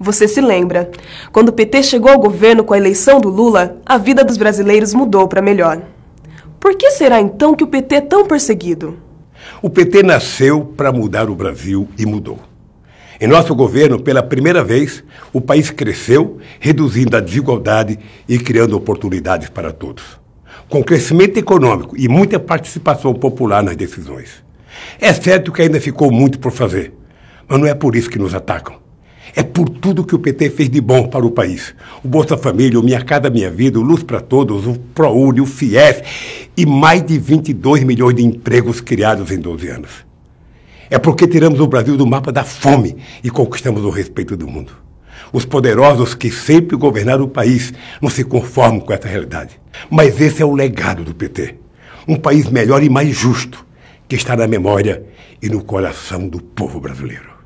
Você se lembra. Quando o PT chegou ao governo com a eleição do Lula, a vida dos brasileiros mudou para melhor. Por que será então que o PT é tão perseguido? O PT nasceu para mudar o Brasil e mudou. Em nosso governo, pela primeira vez, o país cresceu, reduzindo a desigualdade e criando oportunidades para todos. Com crescimento econômico e muita participação popular nas decisões. É certo que ainda ficou muito por fazer, mas não é por isso que nos atacam. É por tudo que o PT fez de bom para o país. O Bolsa Família, o Minha Casa Minha Vida, o Luz para Todos, o ProUni, o FIES e mais de 22 milhões de empregos criados em 12 anos. É porque tiramos o Brasil do mapa da fome e conquistamos o respeito do mundo. Os poderosos que sempre governaram o país não se conformam com essa realidade. Mas esse é o legado do PT. Um país melhor e mais justo, que está na memória e no coração do povo brasileiro.